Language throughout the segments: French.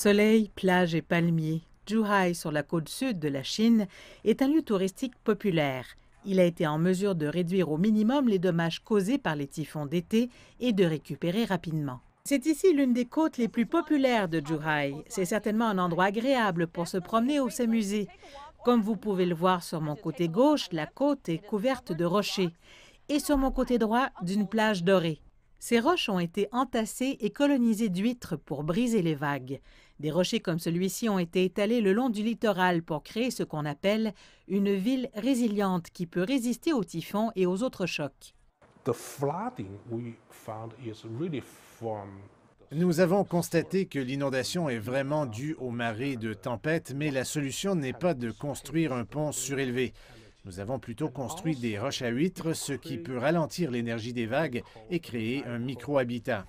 Soleil, plage et palmiers, Zhuhai, sur la côte sud de la Chine, est un lieu touristique populaire. Il a été en mesure de réduire au minimum les dommages causés par les typhons d'été et de récupérer rapidement. C'est ici l'une des côtes les plus populaires de Zhuhai. C'est certainement un endroit agréable pour se promener ou s'amuser. Comme vous pouvez le voir sur mon côté gauche, la côte est couverte de rochers et sur mon côté droit d'une plage dorée. Ces roches ont été entassées et colonisées d'huîtres pour briser les vagues. Des rochers comme celui-ci ont été étalés le long du littoral pour créer ce qu'on appelle une ville résiliente qui peut résister aux typhons et aux autres chocs. Nous avons constaté que l'inondation est vraiment due aux marées de tempête, mais la solution n'est pas de construire un pont surélevé. Nous avons plutôt construit des roches à huîtres, ce qui peut ralentir l'énergie des vagues et créer un micro-habitat.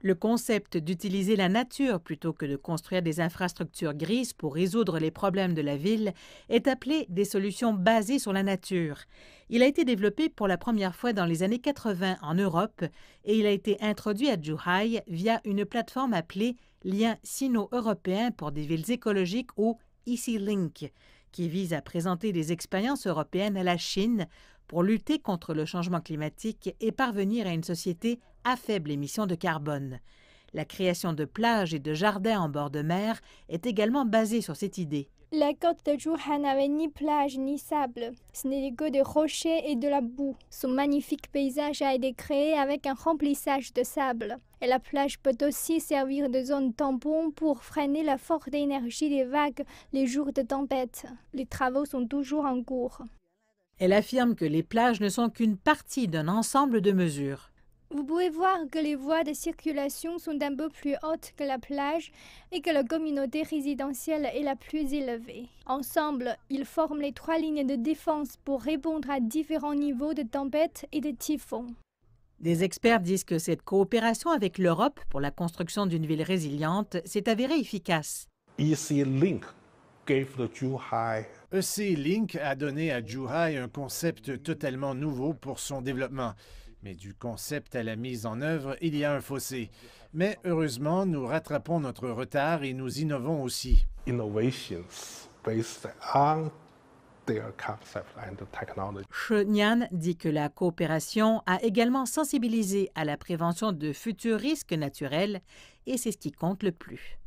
Le concept d'utiliser la nature plutôt que de construire des infrastructures grises pour résoudre les problèmes de la ville est appelé des solutions basées sur la nature. Il a été développé pour la première fois dans les années 80 en Europe et il a été introduit à Zhuhai via une plateforme appelée Lien sino-européen pour des villes écologiques ou EC-Link », qui vise à présenter des expériences européennes à la Chine pour lutter contre le changement climatique et parvenir à une société à faible émission de carbone. La création de plages et de jardins en bord de mer est également basée sur cette idée. La côte de Johan n'avait ni plage ni sable. Ce n'est que des rochers et de la boue. Son magnifique paysage a été créé avec un remplissage de sable. Et la plage peut aussi servir de zone tampon pour freiner la forte énergie des vagues les jours de tempête. Les travaux sont toujours en cours. Elle affirme que les plages ne sont qu'une partie d'un ensemble de mesures. Vous pouvez voir que les voies de circulation sont un peu plus hautes que la plage et que la communauté résidentielle est la plus élevée. Ensemble, ils forment les trois lignes de défense pour répondre à différents niveaux de tempêtes et de typhons. Des experts disent que cette coopération avec l'Europe pour la construction d'une ville résiliente s'est avérée efficace. EC Link a donné à Juhai un concept totalement nouveau pour son développement. Mais du concept à la mise en œuvre, il y a un fossé. Mais heureusement, nous rattrapons notre retard et nous innovons aussi. Shunyan dit que la coopération a également sensibilisé à la prévention de futurs risques naturels et c'est ce qui compte le plus.